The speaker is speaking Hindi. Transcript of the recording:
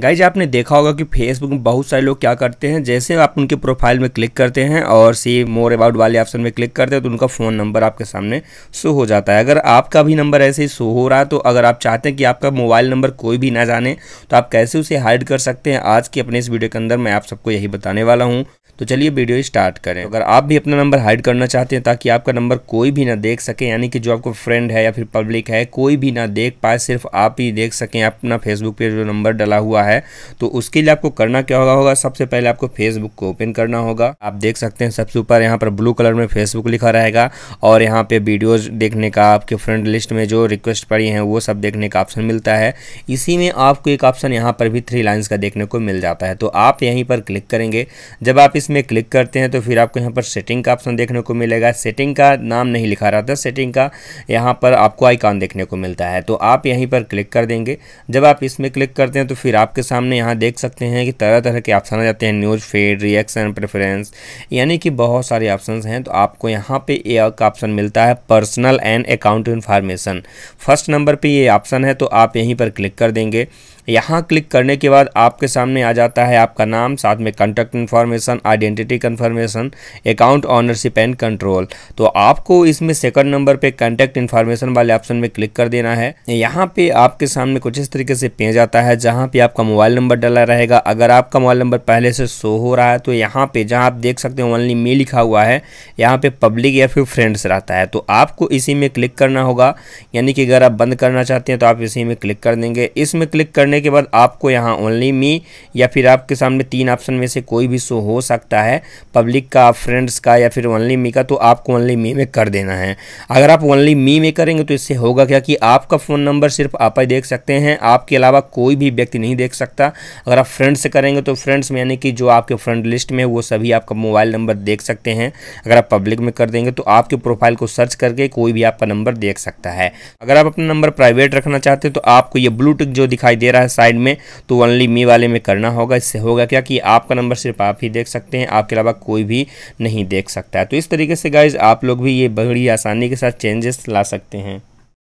गाइज आपने देखा होगा कि फेसबुक में बहुत सारे लोग क्या करते हैं जैसे आप उनके प्रोफाइल में क्लिक करते हैं और सी मोर अबाउट वाले ऑप्शन में क्लिक करते हैं तो उनका फ़ोन नंबर आपके सामने शो हो जाता है अगर आपका भी नंबर ऐसे ही शो हो रहा है तो अगर आप चाहते हैं कि आपका मोबाइल नंबर कोई भी ना जाने तो आप कैसे उसे हाइड कर सकते हैं आज की अपने इस वीडियो के अंदर मैं आप सबको यही बताने वाला हूँ तो चलिए वीडियो स्टार्ट करें अगर आप भी अपना नंबर हाइड करना चाहते हैं ताकि आपका नंबर कोई भी ना देख सके यानी कि जो आपको फ्रेंड है या फिर पब्लिक है कोई भी ना देख पाए सिर्फ आप ही देख सकें अपना फेसबुक पे जो नंबर डला हुआ है है तो उसके लिए आपको करना क्या होगा होगा सबसे पहले आपको फेसबुक को ओपन करना होगा आप देख सकते हैं सबसे ऊपर यहाँ पर ब्लू कलर में फेसबुक लिखा रहेगा और यहाँ पे वीडियोज़ देखने का आपके फ्रेंड लिस्ट में जो रिक्वेस्ट पड़ी हैं वो सब देखने का ऑप्शन मिलता है इसी में आपको एक ऑप्शन यहाँ पर भी थ्री लाइन्स का देखने को मिल जाता है तो आप यहीं पर क्लिक करेंगे जब आप इसमें क्लिक करते हैं तो फिर आपको यहाँ पर सेटिंग का ऑप्शन देखने को मिलेगा सेटिंग का नाम नहीं लिखा रहा था सेटिंग का यहाँ पर आपको आइकॉन देखने को मिलता है तो आप यहीं पर क्लिक कर देंगे जब आप इसमें क्लिक करते हैं तो फिर आपके आपके सामने यहाँ देख सकते हैं कि तरह तरह के ऑप्शन आ जाते हैं न्यूज फेड रिएक्शन प्रेफरेंस यानी कि बहुत सारे ऑप्शन हैं तो आपको यहाँ पे एक ऑप्शन मिलता है personal and account information first number पर ये ऑप्शन है तो आप यहीं पर क्लिक कर देंगे यहाँ क्लिक करने के बाद आपके सामने आ जाता है आपका नाम साथ में contact information identity confirmation account ownership and control तो आपको इसमें सेकंड नंबर पे कंटेक्ट इन्फॉर्मेशन वाले ऑप्शन में क्लिक कर देना है यहाँ पे आपके सामने कुछ इस तरीके से पेज आता है जहाँ पे आपका मोबाइल नंबर डला रहेगा अगर आपका मोबाइल नंबर पहले से शो हो रहा है तो यहाँ पे जहाँ आप देख सकते हैं ओनली मी लिखा हुआ है यहाँ पे पब्लिक या फिर फ्रेंड्स रहता है तो आपको इसी में क्लिक करना होगा यानी कि अगर आप बंद करना चाहते हैं तो आप इसी में क्लिक कर देंगे इसमें क्लिक करने करने के बाद आपको यहाँ ओनली मी या फिर आपके सामने तीन ऑप्शन में से कोई भी शो हो सकता है पब्लिक का फ्रेंड्स का या फिर ओनली मी का तो आपको ओनली मी में कर देना है अगर आप ओनली मी में करेंगे तो इससे होगा क्या कि आपका फ़ोन नंबर सिर्फ आप ही देख सकते हैं आपके अलावा कोई भी व्यक्ति नहीं देख सकता अगर आप फ्रेंड्स से करेंगे तो फ्रेंड्स में यानी कि जो आपके फ्रेंड लिस्ट में वो सभी आपका मोबाइल नंबर देख सकते हैं अगर आप पब्लिक में कर देंगे तो आपके प्रोफाइल को सर्च करके कोई भी आपका नंबर देख सकता है अगर आप अपना नंबर प्राइवेट रखना चाहते हैं तो आपको ये ब्लूटूथ जो दिखाई दे रहा है है साइड में तो ओनली मी वाले में करना होगा इससे होगा क्या कि आपका नंबर सिर्फ आप ही देख सकते हैं आपके अलावा कोई भी नहीं देख सकता है तो इस तरीके से गाइज आप लोग भी ये बड़ी आसानी के साथ चेंजेस ला सकते हैं